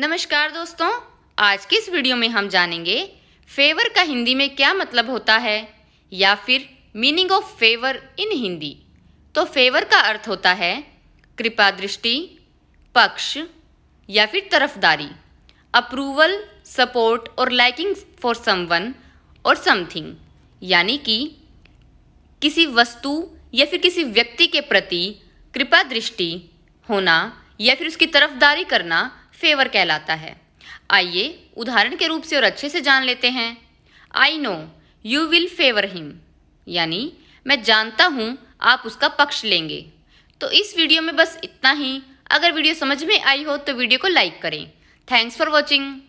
नमस्कार दोस्तों आज के इस वीडियो में हम जानेंगे फेवर का हिंदी में क्या मतलब होता है या फिर meaning of favour in Hindi तो फेवर का अर्थ होता है कृपा दृष्टि पक्ष या फिर तरफदारी अप्रूवल सपोर्ट और liking for someone or something यानी कि किसी वस्तु या फिर किसी व्यक्ति के प्रति कृपा दृष्टि होना या फिर उसकी तरफदारी करना फेवर कहलाता है आइए उदाहरण के रूप से और अच्छे से जान लेते हैं I know you will favour him यानी मैं जानता हूँ आप उसका पक्ष लेंगे तो इस वीडियो में बस इतना ही अगर वीडियो समझ में आई हो तो वीडियो को लाइक करें थैंक्स फॉर वॉचिंग